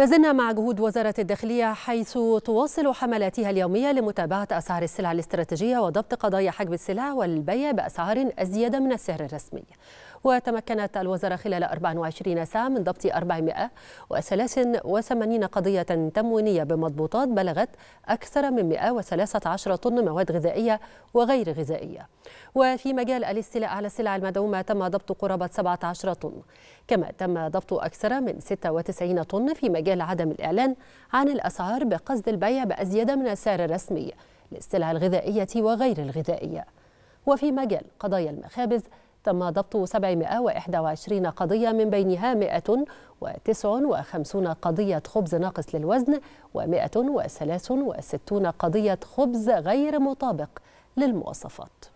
زلنا مع جهود وزارة الداخلية حيث تواصل حملاتها اليومية لمتابعة أسعار السلع الاستراتيجية وضبط قضايا حجب السلع والبيع بأسعار أزيد من السعر الرسمي وتمكنت الوزارة خلال 24 ساعة من ضبط 483 قضية تموينية بمضبوطات بلغت أكثر من 113 طن مواد غذائية وغير غذائية وفي مجال الاستيلاء على السلع المدعومة تم ضبط قرابة 17 طن كما تم ضبط أكثر من 96 طن في مجال مجال عدم الإعلان عن الأسعار بقصد البيع بأزيد من السعر الرسمي للسلع الغذائية وغير الغذائية وفي مجال قضايا المخابز تم ضبط 721 قضية من بينها 159 قضية خبز ناقص للوزن و163 قضية خبز غير مطابق للمواصفات